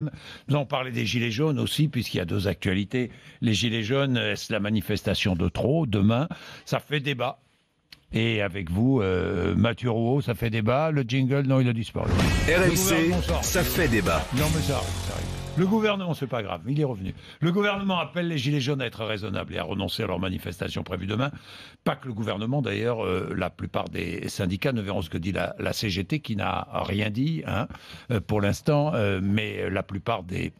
Nous allons parlé des Gilets jaunes aussi, puisqu'il y a deux actualités. Les Gilets jaunes, est-ce la manifestation de trop demain Ça fait débat. Et avec vous, euh, Mathieu Rouault, ça fait débat. Le jingle, non, il a disparu. RMC, ça fait débat. Non, mais le gouvernement, c'est pas grave, il est revenu. Le gouvernement appelle les Gilets jaunes à être raisonnables et à renoncer à leur manifestation prévue demain. Pas que le gouvernement, d'ailleurs, euh, la plupart des syndicats ne verront ce que dit la, CGT, qui n'a rien dit hein, euh, pour l'instant, euh, mais la plupart des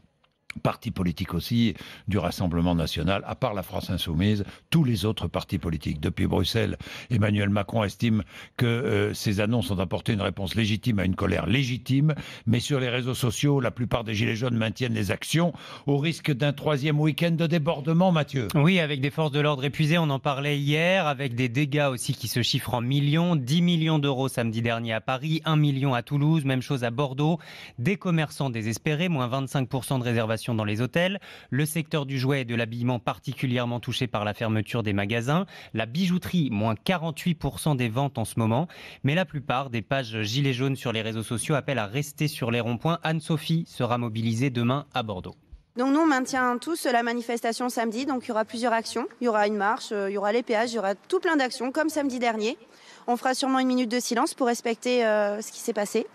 partis politiques aussi du Rassemblement national, à part la France insoumise, tous les autres partis politiques. Depuis Bruxelles, Emmanuel Macron estime que euh, ces annonces ont apporté une réponse légitime à une colère légitime, mais sur les réseaux sociaux, la plupart des Gilets jaunes maintiennent les actions au risque d'un troisième week-end de débordement, Mathieu. Oui, avec des forces de l'ordre épuisées, on en parlait hier, avec des dégâts aussi qui se chiffrent en millions, 10 millions d'euros samedi dernier à Paris, 1 million à Toulouse, même chose à Bordeaux, des commerçants désespérés, moins 25% de réservation dans les hôtels, le secteur du jouet et de l'habillement particulièrement touché par la fermeture des magasins, la bijouterie, moins 48% des ventes en ce moment, mais la plupart des pages gilets jaunes sur les réseaux sociaux appellent à rester sur les ronds-points. Anne-Sophie sera mobilisée demain à Bordeaux. Donc nous, on maintient tous la manifestation samedi, donc il y aura plusieurs actions, il y aura une marche, euh, il y aura les péages, il y aura tout plein d'actions comme samedi dernier. On fera sûrement une minute de silence pour respecter euh, ce qui s'est passé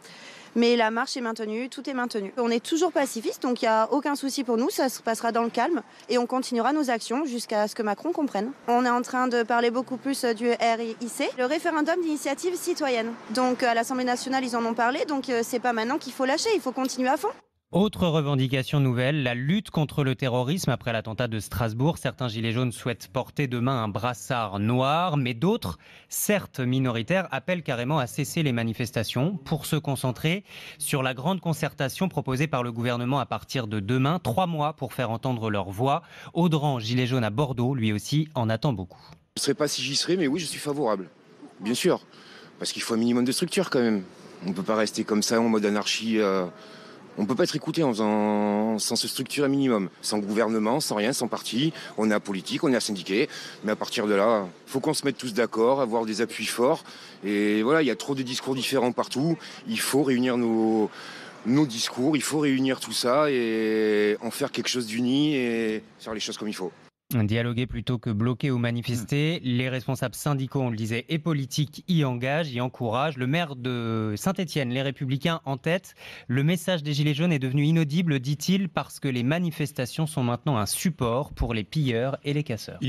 mais la marche est maintenue, tout est maintenu. On est toujours pacifiste, donc il n'y a aucun souci pour nous, ça se passera dans le calme et on continuera nos actions jusqu'à ce que Macron comprenne. On est en train de parler beaucoup plus euh, du RIC, le référendum d'initiative citoyenne. Donc à l'Assemblée nationale, ils en ont parlé, donc euh, c'est pas maintenant qu'il faut lâcher, il faut continuer à fond. Autre revendication nouvelle, la lutte contre le terrorisme après l'attentat de Strasbourg. Certains Gilets jaunes souhaitent porter demain un brassard noir, mais d'autres, certes minoritaires, appellent carrément à cesser les manifestations pour se concentrer sur la grande concertation proposée par le gouvernement à partir de demain, trois mois pour faire entendre leur voix. Audran, Gilet jaune à Bordeaux, lui aussi, en attend beaucoup. Je ne sais pas si j'y serai, mais oui, je suis favorable, bien sûr, parce qu'il faut un minimum de structure quand même. On ne peut pas rester comme ça en mode anarchie. Euh, on peut pas être écouté en sans se structurer minimum, sans gouvernement, sans rien, sans parti. On est politique, on est à syndiqué, mais à partir de là, faut qu'on se mette tous d'accord, avoir des appuis forts. Et voilà, il y a trop de discours différents partout. Il faut réunir nos, nos discours, il faut réunir tout ça et en faire quelque chose d'uni et faire les choses comme il faut. Dialoguer plutôt que bloquer ou manifester, mm. les responsables syndicaux, on le disait, et politiques y engagent, y encouragent. Le maire de saint etienne les Républicains en tête, le message des Gilets jaunes est devenu inaudible, dit-il, parce que les manifestations sont maintenant un support pour les pilleurs et les casseurs.